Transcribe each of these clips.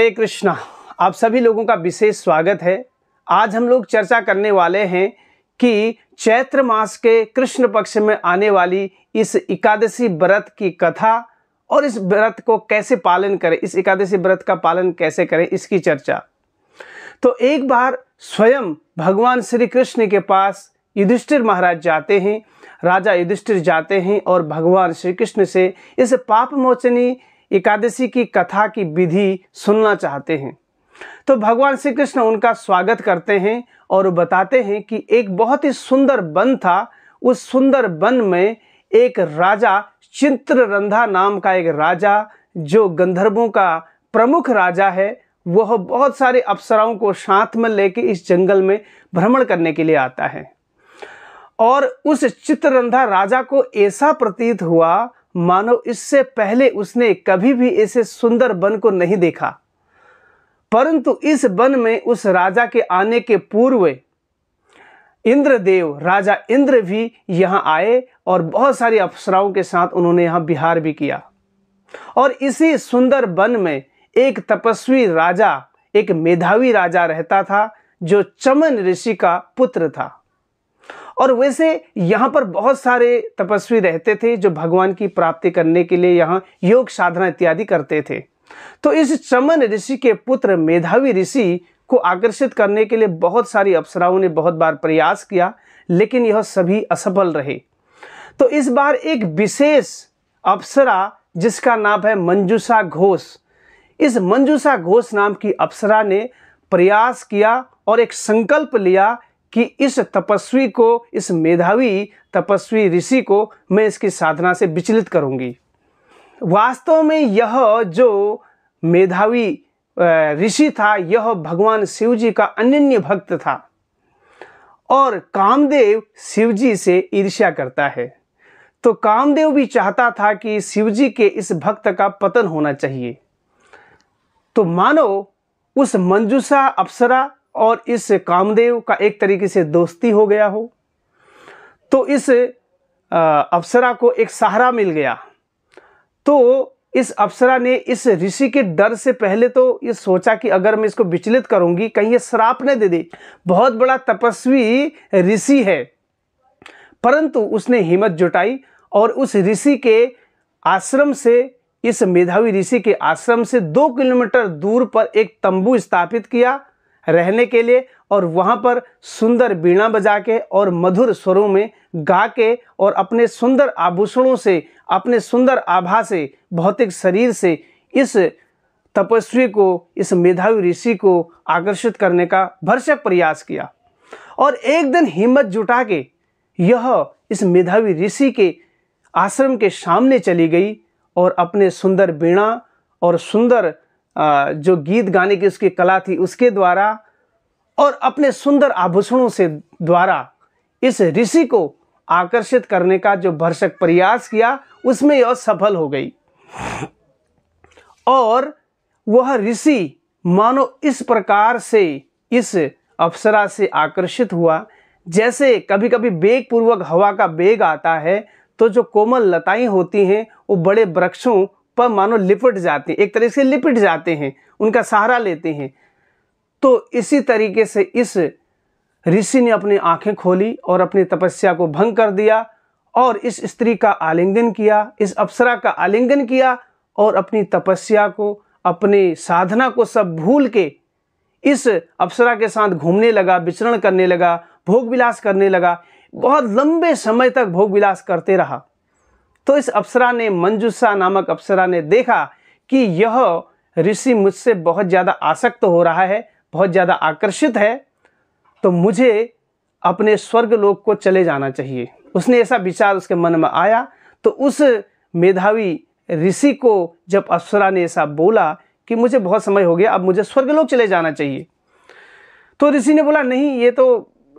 हे कृष्णा आप सभी लोगों का विशेष स्वागत है आज हम लोग चर्चा करने वाले हैं कि चैत्र मास के कृष्ण पक्ष में आने वाली इस एकादशी व्रत की कथा और इस व्रत को कैसे पालन करें इस एकादशी व्रत का पालन कैसे करें इसकी चर्चा तो एक बार स्वयं भगवान श्री कृष्ण के पास युधिष्ठिर महाराज जाते हैं राजा युधिष्ठिर जाते हैं और भगवान श्री कृष्ण से इस पाप मोचनी एकादशी की कथा की विधि सुनना चाहते हैं तो भगवान श्री कृष्ण उनका स्वागत करते हैं और बताते हैं कि एक बहुत ही सुंदर वन था उस सुंदर वन में एक राजा चित्ररंधा नाम का एक राजा जो गंधर्वों का प्रमुख राजा है वह बहुत सारे अप्सराओं को साथ में लेके इस जंगल में भ्रमण करने के लिए आता है और उस चित्ररंधा राजा को ऐसा प्रतीत हुआ मानो इससे पहले उसने कभी भी ऐसे सुंदर वन को नहीं देखा परंतु इस वन में उस राजा के आने के पूर्व इंद्रदेव राजा इंद्र भी यहां आए और बहुत सारी अप्सराओं के साथ उन्होंने यहां बिहार भी किया और इसी सुंदर वन में एक तपस्वी राजा एक मेधावी राजा रहता था जो चमन ऋषि का पुत्र था और वैसे यहाँ पर बहुत सारे तपस्वी रहते थे जो भगवान की प्राप्ति करने के लिए यहाँ योग साधना इत्यादि करते थे तो इस चमन ऋषि के पुत्र मेधावी ऋषि को आकर्षित करने के लिए बहुत सारी अप्सराओं ने बहुत बार प्रयास किया लेकिन यह सभी असफल रहे तो इस बार एक विशेष अप्सरा जिसका नाम है मंजूषा घोष इस मंजूषा घोष नाम की अप्सरा ने प्रयास किया और एक संकल्प लिया कि इस तपस्वी को इस मेधावी तपस्वी ऋषि को मैं इसकी साधना से विचलित करूंगी वास्तव में यह जो मेधावी ऋषि था यह भगवान शिव जी का अनन्य भक्त था और कामदेव शिव जी से ईर्ष्या करता है तो कामदेव भी चाहता था कि शिव जी के इस भक्त का पतन होना चाहिए तो मानो उस मंजूषा अप्सरा और इस कामदेव का एक तरीके से दोस्ती हो गया हो तो इस अप्सरा को एक सहारा मिल गया तो इस अप्सरा ने इस ऋषि के डर से पहले तो ये सोचा कि अगर मैं इसको विचलित करूंगी कहीं ये श्राप न दे दे बहुत बड़ा तपस्वी ऋषि है परंतु उसने हिम्मत जुटाई और उस ऋषि के आश्रम से इस मेधावी ऋषि के आश्रम से दो किलोमीटर दूर पर एक तंबू स्थापित किया रहने के लिए और वहाँ पर सुंदर बीणा बजा के और मधुर स्वरों में गा के और अपने सुंदर आभूषणों से अपने सुंदर आभा से भौतिक शरीर से इस तपस्वी को इस मेधावी ऋषि को आकर्षित करने का भरसक प्रयास किया और एक दिन हिम्मत जुटा के यह इस मेधावी ऋषि के आश्रम के सामने चली गई और अपने सुंदर बीणा और सुंदर जो गीत गाने की उसकी कला थी उसके द्वारा और अपने सुंदर आभूषणों से द्वारा इस ऋषि को आकर्षित करने का जो भरसक प्रयास किया उसमें यह सफल हो गई और वह ऋषि मानो इस प्रकार से इस अप्सरा से आकर्षित हुआ जैसे कभी कभी बेग पूर्वक हवा का बेग आता है तो जो कोमल लताएं होती हैं वो बड़े वृक्षों पर मानो लिपट जाते हैं एक तरह से लिपट जाते हैं उनका सहारा लेते हैं तो इसी तरीके से इस ऋषि ने अपनी आंखें खोली और अपनी तपस्या को भंग कर दिया और इस स्त्री का आलिंगन किया इस अप्सरा का आलिंगन किया और अपनी तपस्या को अपने साधना को सब भूल के इस अप्सरा के साथ घूमने लगा विचरण करने लगा भोग विलास करने लगा बहुत लंबे समय तक भोग विलास करते रहा तो इस अप्सरा ने मंजुषा नामक अप्सरा ने देखा कि यह ऋषि मुझसे बहुत ज़्यादा आसक्त हो रहा है बहुत ज़्यादा आकर्षित है तो मुझे अपने स्वर्ग लोक को चले जाना चाहिए उसने ऐसा विचार उसके मन में आया तो उस मेधावी ऋषि को जब अप्सरा ने ऐसा बोला कि मुझे बहुत समय हो गया अब मुझे स्वर्ग लोग चले जाना चाहिए तो ऋषि ने बोला नहीं ये तो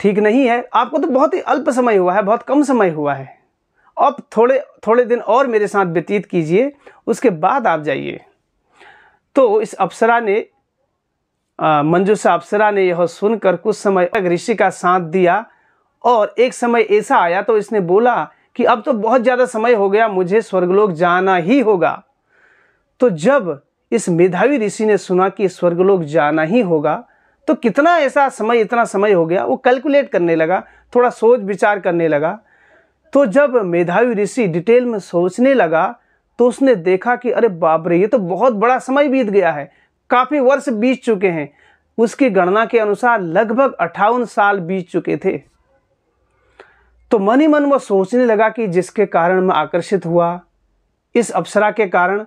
ठीक नहीं है आपको तो बहुत ही अल्प समय हुआ है बहुत कम समय हुआ है अब थोड़े थोड़े दिन और मेरे साथ व्यतीत कीजिए उसके बाद आप जाइए तो इस अप्सरा ने मंजूषा अप्सरा ने यह सुनकर कुछ समय ऋषि का साथ दिया और एक समय ऐसा आया तो इसने बोला कि अब तो बहुत ज़्यादा समय हो गया मुझे स्वर्गलोक जाना ही होगा तो जब इस मेधावी ऋषि ने सुना कि स्वर्गलोक जाना ही होगा तो कितना ऐसा समय इतना समय हो गया वो कैलकुलेट करने लगा थोड़ा सोच विचार करने लगा तो जब मेधावी ऋषि डिटेल में सोचने लगा तो उसने देखा कि अरे बाप रे ये तो बहुत बड़ा समय बीत गया है काफ़ी वर्ष बीत चुके हैं उसकी गणना के अनुसार लगभग अठावन साल बीत चुके थे तो मन ही मन वह सोचने लगा कि जिसके कारण मैं आकर्षित हुआ इस अप्सरा के कारण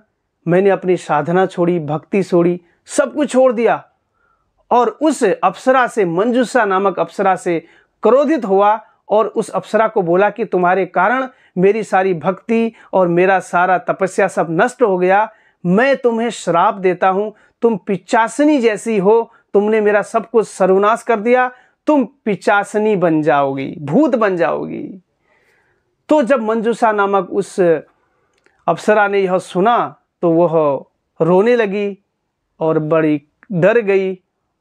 मैंने अपनी साधना छोड़ी भक्ति छोड़ी सब कुछ छोड़ दिया और उस अप्सरा से मंजूषा नामक अप्सरा से क्रोधित हुआ और उस अप्सरा को बोला कि तुम्हारे कारण मेरी सारी भक्ति और मेरा सारा तपस्या सब नष्ट हो गया मैं तुम्हें श्राप देता हूँ तुम पिचासनी जैसी हो तुमने मेरा सब कुछ सर्वनाश कर दिया तुम पिचासनी बन जाओगी भूत बन जाओगी तो जब मंजूषा नामक उस अप्सरा ने यह सुना तो वह रोने लगी और बड़ी डर गई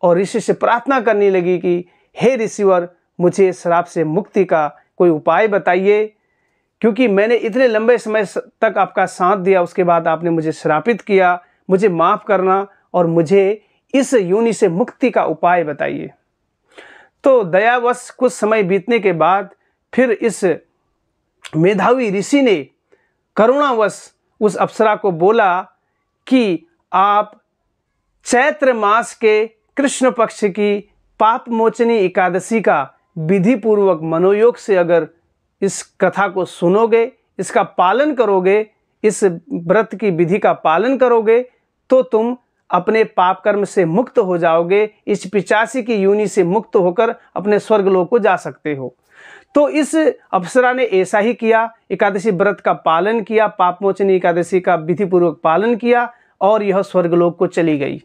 और ऋषि से प्रार्थना करने लगी कि हे ऋषिवर मुझे शराब से मुक्ति का कोई उपाय बताइए क्योंकि मैंने इतने लंबे समय तक आपका साथ दिया उसके बाद आपने मुझे श्रापित किया मुझे माफ़ करना और मुझे इस यूनि से मुक्ति का उपाय बताइए तो दयावश कुछ समय बीतने के बाद फिर इस मेधावी ऋषि ने करुणावश उस अप्सरा को बोला कि आप चैत्र मास के कृष्ण पक्ष की पापमोचनी एकादशी का विधि पूर्वक मनोयोग से अगर इस कथा को सुनोगे इसका पालन करोगे इस व्रत की विधि का पालन करोगे तो तुम अपने पाप कर्म से मुक्त हो जाओगे इस पिचासी की यूनि से मुक्त होकर अपने स्वर्ग लोग को जा सकते हो तो इस अप्सरा ने ऐसा ही किया एकादशी व्रत का पालन किया पापमोचनी एकादशी का विधिपूर्वक पालन किया और यह स्वर्ग लोग को चली गई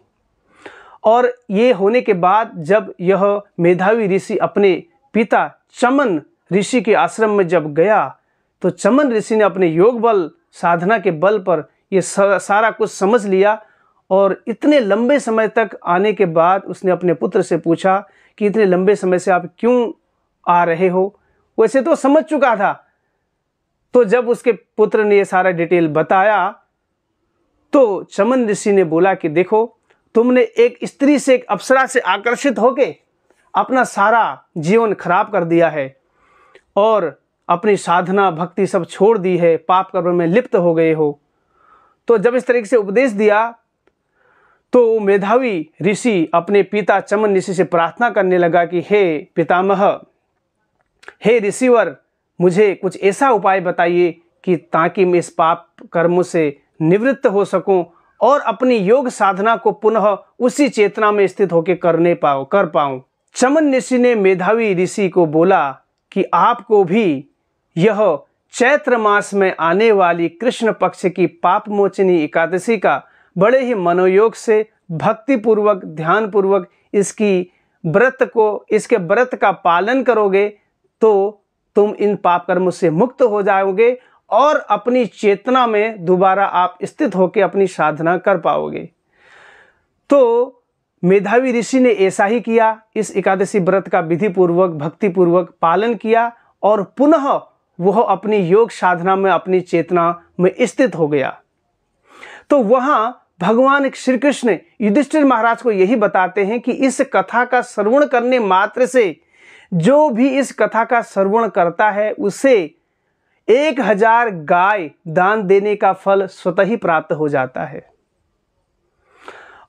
और ये होने के बाद जब यह मेधावी ऋषि अपने पिता चमन ऋषि के आश्रम में जब गया तो चमन ऋषि ने अपने योग बल साधना के बल पर ये सारा कुछ समझ लिया और इतने लंबे समय तक आने के बाद उसने अपने पुत्र से पूछा कि इतने लंबे समय से आप क्यों आ रहे हो वैसे तो समझ चुका था तो जब उसके पुत्र ने ये सारा डिटेल बताया तो चमन ऋषि ने बोला कि देखो तुमने एक स्त्री से एक अप्सरा से आकर्षित होके अपना सारा जीवन खराब कर दिया है और अपनी साधना भक्ति सब छोड़ दी है पाप कर्म में लिप्त हो गए हो तो जब इस तरीके से उपदेश दिया तो मेधावी ऋषि अपने पिता चमन ऋषि से प्रार्थना करने लगा कि हे पितामह हे ऋषिवर मुझे कुछ ऐसा उपाय बताइए कि ताकि मैं इस पाप कर्म से निवृत्त हो सकूं और अपनी योग साधना को पुनः उसी चेतना में स्थित होकर करने पाऊँ कर पाऊं चमन ऋषि ने मेधावी ऋषि को बोला कि आपको भी यह चैत्र मास में आने वाली कृष्ण पक्ष की पापमोचनी एकादशी का बड़े ही मनोयोग से भक्तिपूर्वक ध्यानपूर्वक इसकी व्रत को इसके व्रत का पालन करोगे तो तुम इन पाप कर्मों से मुक्त हो जाओगे और अपनी चेतना में दोबारा आप स्थित होकर अपनी साधना कर पाओगे तो मेधावी ऋषि ने ऐसा ही किया इस एकादशी व्रत का विधिपूर्वक भक्तिपूर्वक पालन किया और पुनः वह अपनी योग साधना में अपनी चेतना में स्थित हो गया तो वहां भगवान श्री कृष्ण युधिष्ठिर महाराज को यही बताते हैं कि इस कथा का श्रवण करने मात्र से जो भी इस कथा का श्रवण करता है उसे एक हजार गाय दान देने का फल स्वतः ही प्राप्त हो जाता है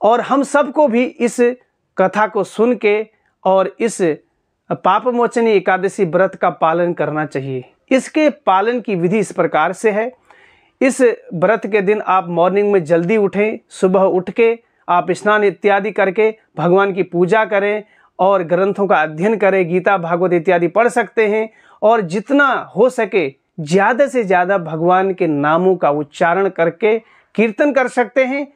और हम सबको भी इस कथा को सुन के और इस पापमोचनी एकादशी व्रत का पालन करना चाहिए इसके पालन की विधि इस प्रकार से है इस व्रत के दिन आप मॉर्निंग में जल्दी उठें सुबह उठ के आप स्नान इत्यादि करके भगवान की पूजा करें और ग्रंथों का अध्ययन करें गीता भागवत इत्यादि पढ़ सकते हैं और जितना हो सके ज़्यादा से ज़्यादा भगवान के नामों का उच्चारण करके कीर्तन कर सकते हैं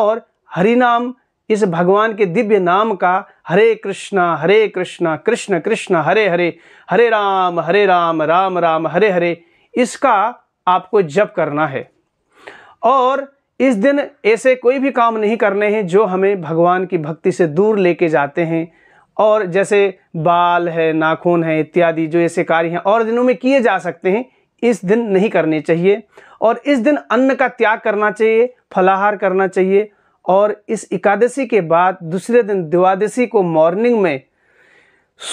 और हरि नाम इस भगवान के दिव्य नाम का हरे कृष्णा हरे कृष्णा कृष्ण कृष्ण हरे हरे हरे राम हरे राम राम राम हरे हरे इसका आपको जप करना है और इस दिन ऐसे कोई भी काम नहीं करने हैं जो हमें भगवान की भक्ति से दूर लेके जाते हैं और जैसे बाल है नाखून है इत्यादि जो ऐसे कार्य हैं और दिनों में किए जा सकते हैं इस दिन नहीं करने चाहिए और इस दिन अन्न का त्याग करना चाहिए फलाहार करना चाहिए और इस एकादशी के बाद दूसरे दिन द्वादशी को मॉर्निंग में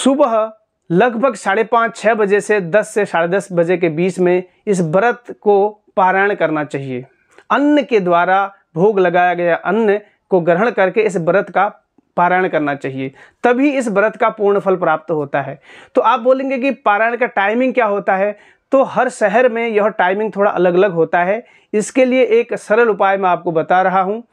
सुबह लगभग साढ़े पाँच छः बजे से दस से साढ़े दस बजे के बीच में इस व्रत को पारायण करना चाहिए अन्न के द्वारा भोग लगाया गया अन्न को ग्रहण करके इस व्रत का पारायण करना चाहिए तभी इस व्रत का पूर्ण फल प्राप्त होता है तो आप बोलेंगे कि पारायण का टाइमिंग क्या होता है तो हर शहर में यह टाइमिंग थोड़ा अलग अलग होता है इसके लिए एक सरल उपाय मैं आपको बता रहा हूँ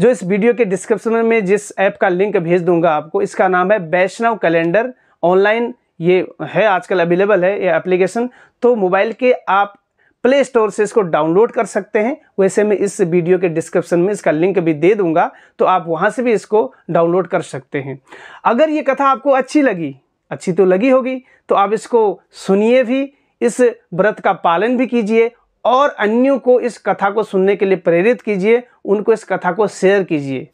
जो इस वीडियो के डिस्क्रिप्शन में जिस ऐप का लिंक भेज दूंगा आपको इसका नाम है वैष्णव कैलेंडर ऑनलाइन ये है आजकल अवेलेबल है ये एप्लीकेशन तो मोबाइल के आप प्ले स्टोर से इसको डाउनलोड कर सकते हैं वैसे मैं इस वीडियो के डिस्क्रिप्शन में इसका लिंक भी दे दूंगा तो आप वहाँ से भी इसको डाउनलोड कर सकते हैं अगर ये कथा आपको अच्छी लगी अच्छी तो लगी होगी तो आप इसको सुनिए भी इस व्रत का पालन भी कीजिए और अन्यों को इस कथा को सुनने के लिए प्रेरित कीजिए उनको इस कथा को शेयर कीजिए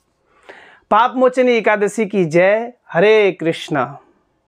पाप मोचनी एकादशी की जय हरे कृष्णा